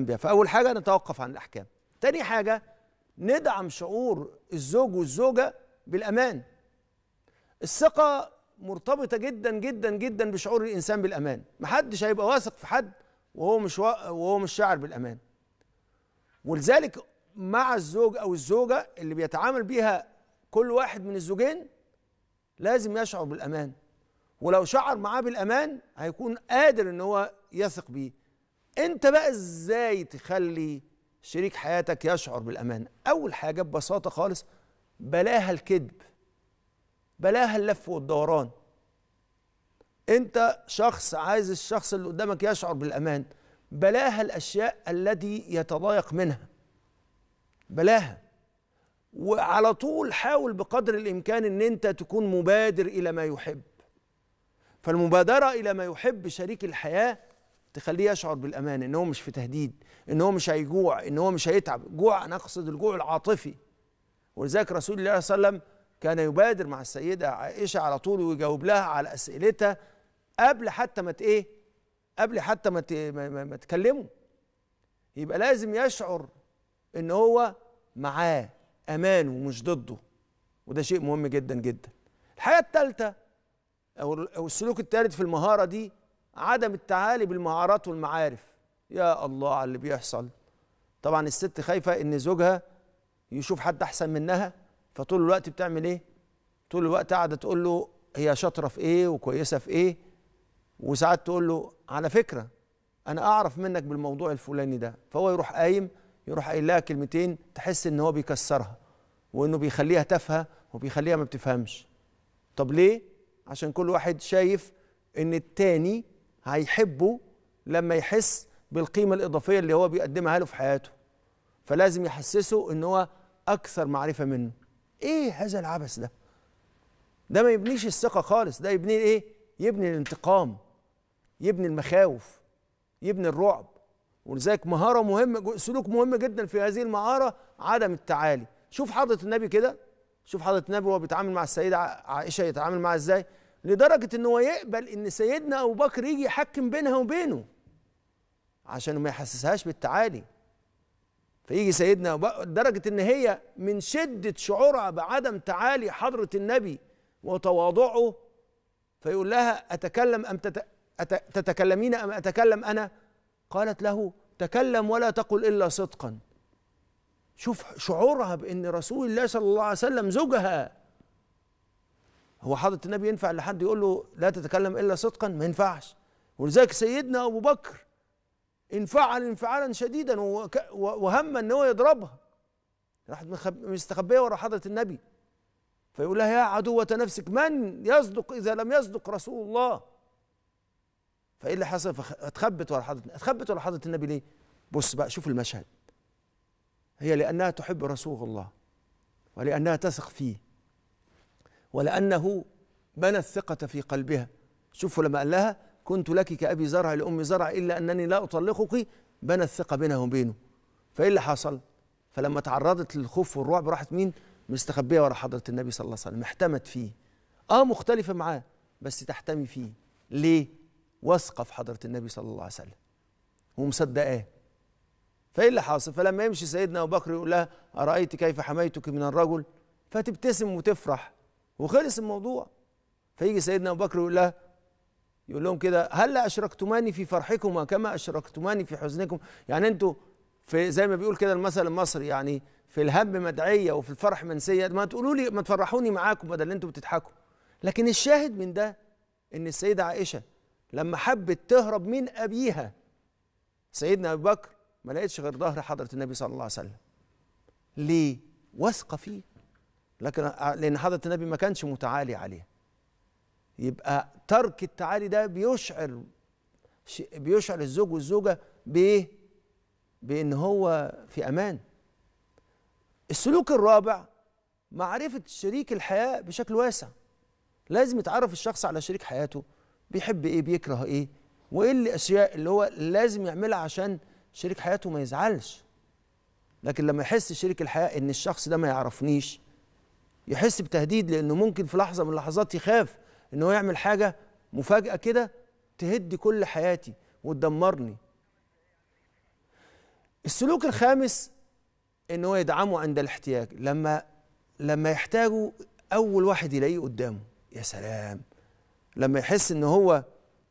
بيها فأول حاجة نتوقف عن الأحكام تاني حاجة ندعم شعور الزوج والزوجة بالأمان الثقة مرتبطة جدا جدا جدا بشعور الإنسان بالأمان محدش هيبقى واثق في حد وهو مش و... وهو مش شاعر بالأمان ولذلك مع الزوج أو الزوجة اللي بيتعامل بيها كل واحد من الزوجين لازم يشعر بالأمان ولو شعر معاه بالأمان هيكون قادر إن هو يثق بيه انت بقى ازاي تخلي شريك حياتك يشعر بالامان اول حاجه ببساطه خالص بلاها الكذب بلاها اللف والدوران انت شخص عايز الشخص اللي قدامك يشعر بالامان بلاها الاشياء التي يتضايق منها بلاها وعلى طول حاول بقدر الامكان ان انت تكون مبادر الى ما يحب فالمبادره الى ما يحب شريك الحياه تخليه يشعر بالامان ان هو مش في تهديد ان هو مش هيجوع ان هو مش هيتعب جوع انا اقصد الجوع العاطفي ولذلك رسول الله صلى الله عليه وسلم كان يبادر مع السيده عائشه على طول ويجاوب لها على اسئلتها قبل حتى ما ايه قبل حتى ما ما تكلمه يبقى لازم يشعر ان هو معاه امان ومش ضده وده شيء مهم جدا جدا الحاجه الثالثه او السلوك الثالث في المهاره دي عدم التعالي بالمهارات والمعارف يا الله على اللي بيحصل طبعا الست خايفه ان زوجها يشوف حد احسن منها فطول الوقت بتعمل ايه طول الوقت قاعده تقول له هي شاطره في ايه وكويسه في ايه وساعات تقول له على فكره انا اعرف منك بالموضوع الفلاني ده فهو يروح قايم يروح قايل لها كلمتين تحس ان هو بيكسرها وانه بيخليها تافهه وبيخليها ما بتفهمش طب ليه عشان كل واحد شايف ان التاني هيحبه لما يحس بالقيمة الإضافية اللي هو بيقدمها له في حياته فلازم يحسسه إن هو أكثر معرفة منه إيه هذا العبث ده ده ما يبنيش الثقة خالص ده يبني إيه يبني الانتقام يبني المخاوف يبني الرعب ولذلك مهارة مهمة سلوك مهم جدا في هذه المهارة عدم التعالي شوف حضرة النبي كده شوف حضرة النبي وهو بيتعامل مع السيدة عائشة يتعامل معها إزاي لدرجة ان هو يقبل ان سيدنا ابو بكر يجي يحكم بينها وبينه عشان ما يحسسهاش بالتعالي فيجي سيدنا ابو بكر لدرجة ان هي من شدة شعورها بعدم تعالي حضرة النبي وتواضعه فيقول لها اتكلم ام تتكلمين ام اتكلم انا قالت له تكلم ولا تقل الا صدقا شوف شعورها بان رسول الله صلى الله عليه وسلم زوجها هو حضرة النبي ينفع لحد يقول له لا تتكلم إلا صدقا ما ينفعش ولذلك سيدنا أبو بكر انفعل انفعالا شديدا وهم ان هو يضربها راحت مستخبيه ورا حضره النبي فيقول لها يا عدوة نفسك من يصدق اذا لم يصدق رسول الله فايه اللي حصل فاتخبت ورا حضره اتخبت ورا حضره النبي ليه بص بقى شوف المشهد هي لانها تحب رسول الله ولانها تثق فيه ولأنه بنى الثقة في قلبها شوفوا لما قال لها كنت لك كأبي زرع لأم زرع إلا أنني لا أطلقك بنى الثقة بينه وبينه فإيه اللي حصل؟ فلما تعرضت للخوف والرعب راحت مين؟ مستخبية ورا حضرة النبي صلى الله عليه وسلم احتمت فيه آه مختلفة معاه بس تحتمي فيه ليه؟ واثقة في حضرة النبي صلى الله عليه وسلم ومصدقاه فإيه اللي حاصل؟ فلما يمشي سيدنا أبو بكر يقول لها أرأيت كيف حميتك من الرجل؟ فتبتسم وتفرح وخلص الموضوع فيجي سيدنا ابو بكر يقول لها يقول لهم كده هل اشركتماني في فرحكما كما اشركتماني في حزنكم يعني انتوا في زي ما بيقول كده المثل المصري يعني في الهم مدعيه وفي الفرح منسيه ما تقولوا لي ما تفرحوني معاكم بدل انتوا بتضحكوا لكن الشاهد من ده ان السيده عائشه لما حبت تهرب من ابيها سيدنا ابو بكر ما لقيتش غير ظهر حضره النبي صلى الله عليه وسلم ليه واثقه فيه لكن لان حضره النبي ما كانش متعالي عليها يبقى ترك التعالي ده بيشعر بيشعر الزوج والزوجه بايه بان هو في امان السلوك الرابع معرفه شريك الحياه بشكل واسع لازم يتعرف الشخص على شريك حياته بيحب ايه بيكره ايه وايه الاشياء اللي هو لازم يعملها عشان شريك حياته ما يزعلش لكن لما يحس شريك الحياه ان الشخص ده ما يعرفنيش يحس بتهديد لانه ممكن في لحظه من اللحظات يخاف ان هو يعمل حاجه مفاجاه كده تهد كل حياتي وتدمرني السلوك الخامس ان هو يدعمه عند الاحتياج لما لما يحتاجه اول واحد يلاقيه قدامه يا سلام لما يحس ان هو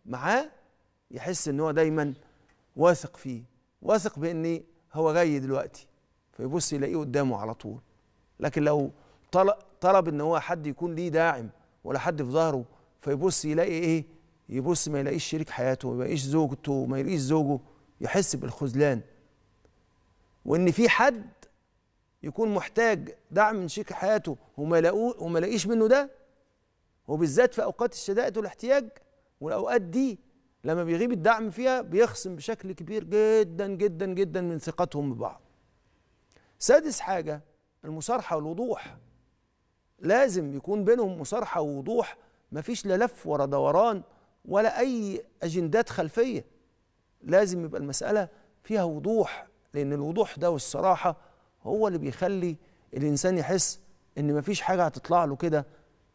معاه يحس ان هو دايما واثق فيه واثق بان هو جاي دلوقتي فيبص يلاقيه قدامه على طول لكن لو طلب طلب ان هو حد يكون ليه داعم ولا حد في ظهره فيبص يلاقي ايه يبص ما يلاقيش شريك حياته ما يلاقيش زوجته ما يلاقيش زوجه يحس بالخذلان وان في حد يكون محتاج دعم من شريك حياته وما لاقوه وما لاقيش منه ده وبالذات في اوقات الشدائد والاحتياج والاوقات دي لما بيغيب الدعم فيها بيخصم بشكل كبير جدا جدا جدا من ثقتهم ببعض سادس حاجه المصارحه والوضوح لازم يكون بينهم مصارحه ووضوح مفيش لا لف ورا دوران ولا اي اجندات خلفيه لازم يبقى المساله فيها وضوح لان الوضوح ده والصراحه هو اللي بيخلي الانسان يحس ان مفيش حاجه هتطلع له كده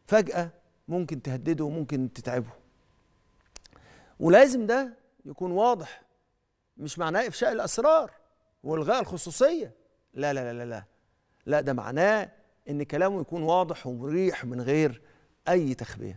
فجاه ممكن تهدده وممكن تتعبه ولازم ده يكون واضح مش معناه افشاء الاسرار والغاء الخصوصيه لا لا لا لا لا, لا ده معناه ان كلامه يكون واضح ومريح من غير اي تخبيه